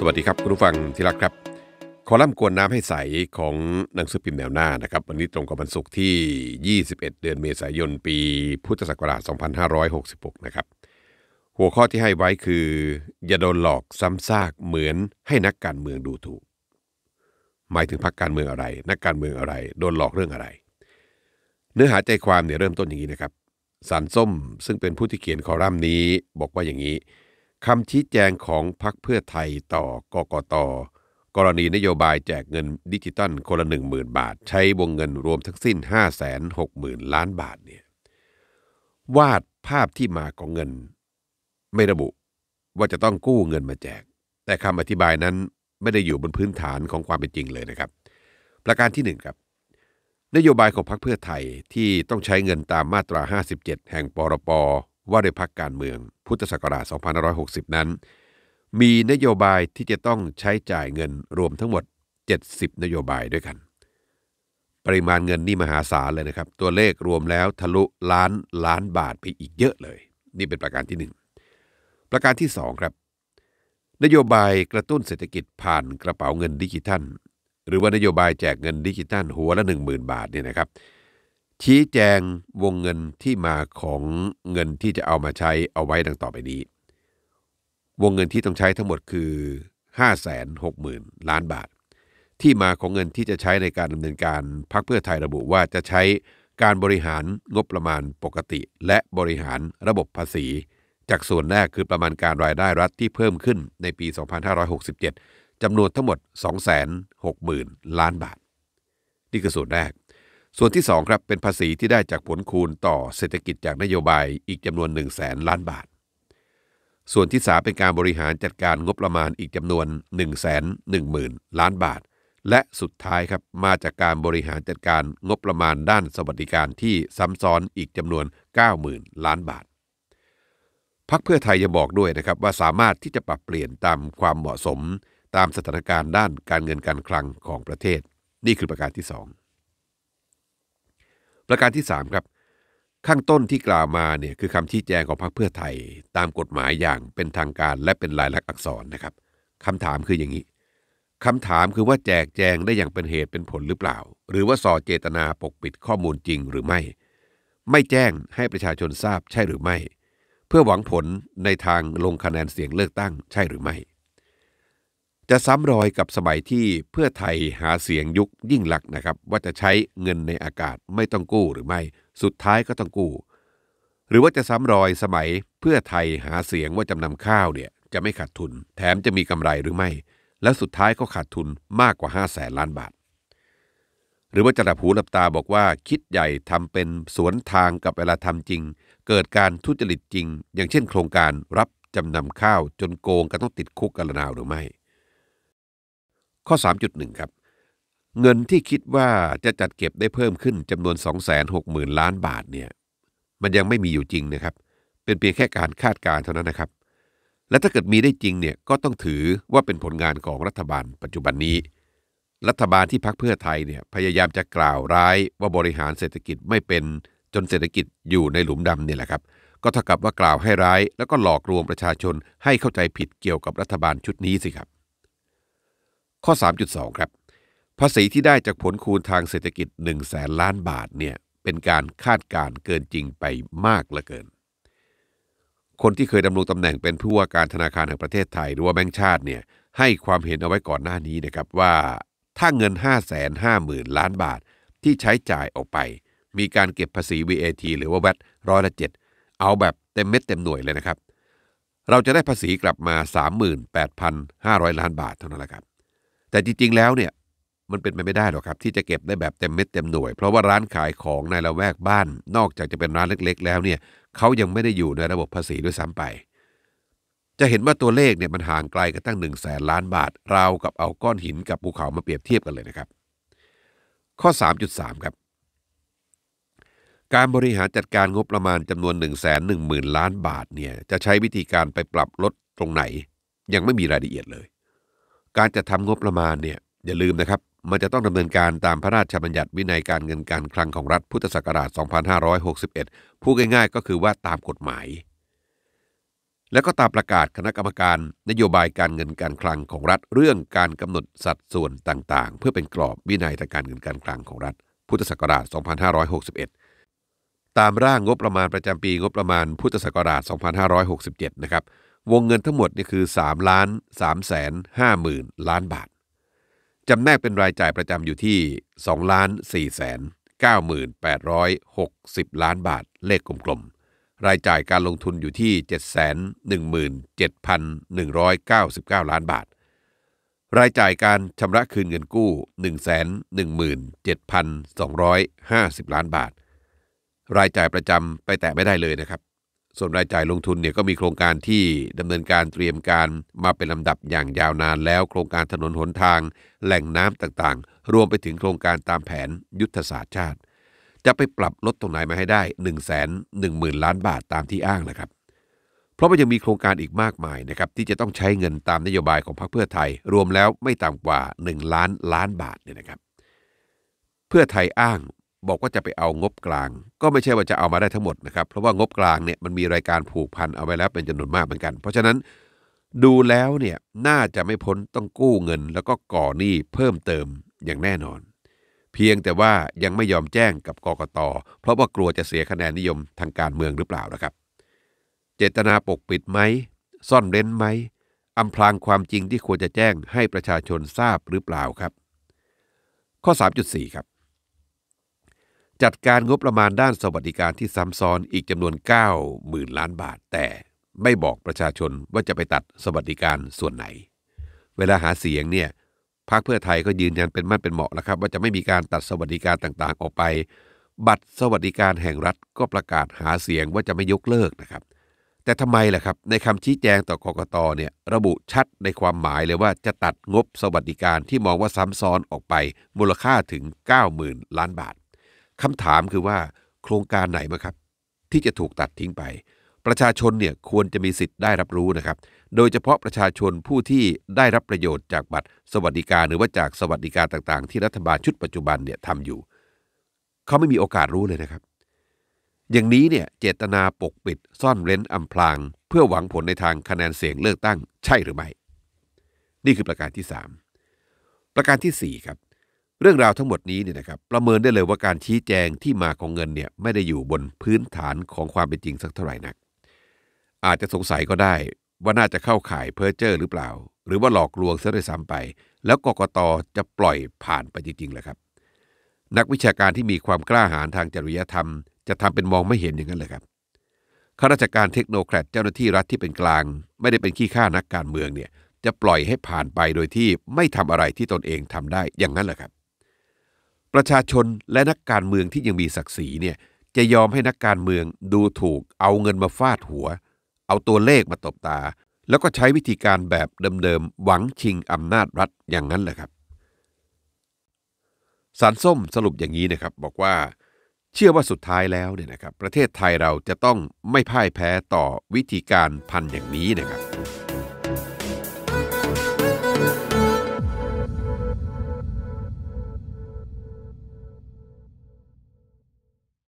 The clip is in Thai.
สวัสดีครับ คุณผู้ฟังที่รักครับ คอลัมน์กวนน้ำให้ใสของหนังสือพิมพ์แนวหน้านะครับ วันนี้ตรงกับวันศุกร์ที่ 21 เดือนเมษายนปีพุทธศักราช 2566 นะครับหัวข้อที่ให้ไว้คือ อย่าโดนหลอกซ้ำซากเหมือนให้นักการเมืองดูถูก หมายถึงพรรคการเมืองอะไร นักการเมืองอะไร โดนหลอกเรื่องอะไร เนื้อหาใจความเนี่ยเริ่มต้นอย่างนี้นะครับสารส้มซึ่งเป็นผู้ที่เขียนคอลัมน์นี้ บอกว่าอย่างนี้คำชี้แจงของพักเพื่อไทยต่อกกตกรณีนโยบายแจกเงินดิจิตอลคนละ1 0,000 บาท ใช้วงเงินรวมทั้งสิ้น 5 6 0 0 0 0 ล้านบาทเนี่ยวาดภาพที่มาของเงิน ไม่ระบุว่าจะต้องกู้เงินมาแจก แต่คำอธิบายนั้นไม่ได้อยู่บนพื้นฐานของความเป็นจริงเลยนะครับ ประการที่1ครับนโยบายของพรรคเพื่อไทยที่ต้องใช้เงินตามมาตรา 57 แห่งปรปว่าด้วยพักการเมือง พุทธศักราช 2560 นั้น มีนโยบายที่จะต้องใช้จ่ายเงินรวมทั้งหมด 70 นโยบายด้วยกัน ปริมาณเงินนี่มหาศาลเลยนะครับ ตัวเลขรวมแล้วทะลุล้านล้านบาทไปอีกเยอะเลย นี่เป็นประการที่ 1 ประการที่2ครับนโยบายกระตุ้นเศรษฐกิจผ่านกระเป๋าเงินดิจิทัล หรือว่านโยบายแจกเงินดิจิทัลหัวละ 10,000 บาทเนี่ยนะครับชี้แจงวงเงินที่มาของเงินที่จะเอามาใช้เอาไว้ดังต่อไปนี้ วงเงินที่ต้องใช้ทั้งหมดคือ560,000ล้านบาท ที่มาของเงินที่จะใช้ในการดำเนินการพักเพื่อไทยระบุว่าจะใช้การบริหารงบประมาณปกติ และบริหารระบบภาษี จากส่วนแรกคือประมาณการรายได้รัฐที่เพิ่มขึ้นในปี 2567จำนวนทั้งหมด260,000ล้านบาทนี่คือส่วนแรกส่วนที่2ครับเป็นภาษีที่ได้จากผลคูณต่อเศรษฐกิจจากนโยบายอีกจำนวน1น0 0 0แสนล้านบาท ส่วนที่3เป็นการบริหารจัดการงบประมาณอีกจำนวน1 1 0 0 0 0 ล้านบาท และสุดท้ายครับมาจากการบริหารจัดการงบประมาณด้านสวัสดิการที่ซ้าซ้อนอีกจำนวน90,000 ล้านบาทพักเพื่อไทยจะบอกด้วยนะครับว่าสามารถที่จะปรับเปลี่ยนตามความเหมาะสมตามสถานการณ์ด้านการเงินการคลังของประเทศ นี่คือประการที่ 2ประการที่ 3 ครับ ข้างต้นที่กล่าวมาเนี่ยคือคำชี้แจงของพรรคเพื่อไทยตามกฎหมายอย่างเป็นทางการและเป็นลายลักษณ์อักษรนะครับคำถามคืออย่างนี้คำถามคือว่าแจกแจงได้อย่างเป็นเหตุเป็นผลหรือเปล่า หรือว่าส่อเจตนาปกปิดข้อมูลจริงหรือไม่ ไม่แจ้งให้ประชาชนทราบใช่หรือไม่ เพื่อหวังผลในทางลงคะแนนเสียงเลือกตั้งใช่หรือไม่จะซ้ำรอยกับสมัยที่เพื่อไทยหาเสียงยุคยิ่งหลักนะครับ ว่าจะใช้เงินในอากาศไม่ต้องกู้หรือไม่ สุดท้ายก็ต้องกู้หรือว่าจะซ้ำรอยสมัยเพื่อไทยหาเสียงว่าจำนำข้าวเนี่ย จะไม่ขาดทุนแถมจะมีกำไรหรือไม่ และสุดท้ายก็ขาดทุนมากกว่า 5 0 0แสนล้านบาทหรือว่าจะหลับหูหลับตาบอกว่าคิดใหญ่ทำเป็นสวนทางกับเวลาทำจริง เกิดการทุจริตจริง อย่างเช่น โครงการรับจำนำข้าวจนโกงกันต้องติดคุกกันละนาวหรือไม่ข้อ 3.1ครับเงินที่คิดว่าจะจัดเก็บได้เพิ่มขึ้นจำนวน 260,000 ล้านบาทเนี่ยมันยังไม่มีอยู่จริงนะครับ เป็นเพียงแค่การคาดการณ์เท่านั้นนะครับ และถ้าเกิดมีได้จริงเนี่ยก็ต้องถือว่าเป็นผลงานของรัฐบาลปัจจุบันนี้ รัฐบาลที่พักเพื่อไทยเนี่ยพยายามจะกล่าวร้ายว่าบริหารเศรษฐกิจไม่เป็นจนเศรษฐกิจอยู่ในหลุมดำเนี่ยแหละครับ ก็เท่ากับว่ากล่าวให้ร้ายแล้วก็หลอกลวงประชาชนให้เข้าใจผิดเกี่ยวกับรัฐบาลชุดนี้สิครับข้อ 3.2 ครับภาษีที่ได้จากผลคูณทางเศรษฐกิจ 1 0 0 0 0แล้านบาทเนี่ยเป็นการคาดการเกินจริงไปมากเหลือเกิน คนที่เคยดำรงตำแหน่งเป็นผู้ว่าการธนาคารแห่งประเทศไทย หรือว่าแบงค์ชาติเนี่ยให้ความเห็นเอาไว้ก่อนหน้านี้นะครับว่าถ้าเงิน 5 5 0 0 0 0 ล้านบาทที่ใช้จ่ายออกไป มีการเก็บภาษี VAT หรือว่าแวดร้อยละเจ็ดเอาแบบเต็มเม็ดเต็มหน่วยเลยนะครับ เราจะได้ภาษีกลับมา 38,500 ล้านบาทเท่านั้นแหละครับแต่จริงๆแล้วเนี่ย มันเป็นไปไม่ได้หรอกครับ ที่จะเก็บได้แบบเต็มเม็ดเต็มหน่วย เพราะว่าร้านขายของในละแวกบ้านนอกจากจะเป็นร้านเล็กๆแล้วเนี่ยเขายังไม่ได้อยู่ในระบบภาษีด้วยซ้ำไป จะเห็นว่าตัวเลขเนี่ยมันห่างไกลกันตั้ง1นึ่งแสนล้านบาท ราวกับเอาก้อนหินกับภูเขามาเปรียบเทียบกันเลยนะครับ ข้อ 3.3ครับการบริหารจัดการงบประมาณจำนวน1นึ่งแสนหนึ่งหมื่นล้านบาทเนี่ยจะใช้วิธีการไปปรับลดตรงไหน ยังไม่มีรายละเอียดเลยการจัดทำงบประมาณเนี่ยอย่าลืมนะครับ มันจะต้องดำเนินการตามพระราชบัญญัติวินัยการเงินการคลังของรัฐ พุทธศักราช 2561พูดง่ายๆ ก็คือว่าตามกฎหมาย และก็ตามประกาศคณะกรรมการนโยบายการเงินการคลังของรัฐ เรื่องการกำหนดสัดส่วนต่างๆ เพื่อเป็นกรอบวินัยทางการเงินการคลังของรัฐพุทธศักราช 2561 ตามร่างงบประมาณประจำปีงบประมาณพุทธศักราช 2567 นะครับวงเงินทั้งหมดนี่คือ3ล้าน3แสน5หมื่นล้านบาท จำแนกเป็นรายจ่ายประจำอยู่ที่2ล้าน4แสน98,660 ล้านบาท เลขกลมๆ รายจ่ายการลงทุนอยู่ที่ 717,199 ล้านบาท รายจ่ายการชำระคืนเงินกู้ 117,250 ล้านบาท รายจ่ายประจำไปแตะไม่ได้เลยนะครับส่วนรายจ่ายลงทุนเนี่ยก็มีโครงการที่ดำเนินการเตรียมการมาเป็นลำดับอย่างยาวนานแล้วโครงการถนนหนทาง แหล่งน้ำต่างๆ รวมไปถึงโครงการตามแผนยุทธศาสตร์ชาติ จะไปปรับลดตรงไหนมาให้ได้1นึ0 0 0 0นล้านบาทตามที่อ้างนะครับ เพราะมันยังมีโครงการอีกมากมายนะครับที่จะต้องใช้เงินตามนโยบายของพรรคเพื่อไทยรวมแล้วไม่ต่ำกว่า 1 ล้านล้านบาทเนี่ยนะครับ เพื่อไทยอ้างบอกว่าจะไปเอางบกลาง ก็ไม่ใช่ว่าจะเอามาได้ทั้งหมดนะครับ เพราะว่างบกลางเนี่ยมันมีรายการผูกพันเอาไว้แล้วเป็นจำนวนมากเหมือนกัน เพราะฉะนั้น ดูแล้วเนี่ยน่าจะไม่พ้นต้องกู้เงินแล้วก็ก่อหนี้เพิ่มเติมอย่างแน่นอน เพียงแต่ว่ายังไม่ยอมแจ้งกับกกตเพราะว่ากลัวจะเสียคะแนนนิยมทางการเมืองหรือเปล่านะครับ เจตนาปกปิดไหมซ่อนเร้นไหมอำพรางความจริงที่ควรจะแจ้งให้ประชาชนทราบหรือเปล่าครับ ข้อ3.4ครับจัดการงบประมาณด้านสวัสดิการที่ซ้ำซ้อนอีกจำนวน9 0 0 0 0ล้านบาท แต่ไม่บอกประชาชนว่าจะไปตัดสวัสดิการส่วนไหน เวลาหาเสียงเนี่ยพรรคเพื่อไทยก็ยืนยันเป็นมั่นเป็นเหมาะนะครับ ว่าจะไม่มีการตัดสวัสดิการต่างๆออกไป บัตรสวัสดิการแห่งรัฐก็ประกาศหาเสียงว่าจะไม่ยกเลิกนะครับ แต่ทำไมล่ะครับในคำชี้แจงต่อกกตเนี่ยระบุชัดในความหมายเลยว่าจะตัดงบสวัสดิการที่มองว่าซ้ำซ้อนออกไปมูลค่าถึง 90,000 ล้านบาทคำถามคือว่าโครงการไหน้าครับที่จะถูกตัดทิ้งไป ประชาชนเนี่ยควรจะมีสิทธิ์ได้รับรู้นะครับ โดยเฉพาะประชาชนผู้ที่ได้รับประโยชน์จากบัตรสวัสดิการหรือว่าจากสวัสดิการต่างๆที่รัฐบาลชุดปัจจุบันเนี่ยทำอยู่ เขาไม่มีโอกาสรู้เลยนะครับ อย่างนี้เนี่ยเจตนาปกปิดซ่อนเร้นอำพราง เพื่อหวังผลในทางคะแนนเสียงเลือกตั้งใช่หรือไม่ นี่คือประการที่ 3 ประการที่ 4 ครับเรื่องราวทั้งหมดนี้เนี่ยนะครับประเมินได้เลยว่าการชี้แจงที่มาของเงินเนี่ยไม่ได้อยู่บนพื้นฐานของความเป็นจริงสักเท่าไหร่นักอาจจะสงสัยก็ได้ว่าน่าจะเข้าข่ายเพ้อเจ้อหรือเปล่า หรือว่าหลอกลวงซยด้วยซ้ำไป แล้วกกตจะปล่อยผ่านไปจริงๆเหรอครับ นักวิชาการที่มีความกล้าหาญทางจริยธรรม จะทำเป็นมองไม่เห็นอย่างนั้นเลยครับข้าราชการเทคโนแครดเจ้าหน้าที่รัฐที่เป็นกลาง ไม่ได้เป็นขี้ข้านักการเมืองเนี่ยจะปล่อยให้ผ่านไปโดยที่ไม่ทำอะไรที่ตนเองทำได้อย่างนั้นเหรอครับประชาชนและนักการเมืองที่ยังมีศักดิ์ศรีเนี่ยจะยอมให้นักการเมืองดูถูกเอาเงินมาฟาดหัว เอาตัวเลขมาตบตา แล้วก็ใช้วิธีการแบบเดิมๆ หวังชิงอำนาจรัฐอย่างนั้นแหละครับ สารส้มสรุปอย่างนี้นะครับ บอกว่า เชื่อว่าสุดท้ายแล้วเนี่ยนะครับ ประเทศไทยเราจะต้องไม่พ่ายแพ้ต่อวิธีการพันอย่างนี้นะครับ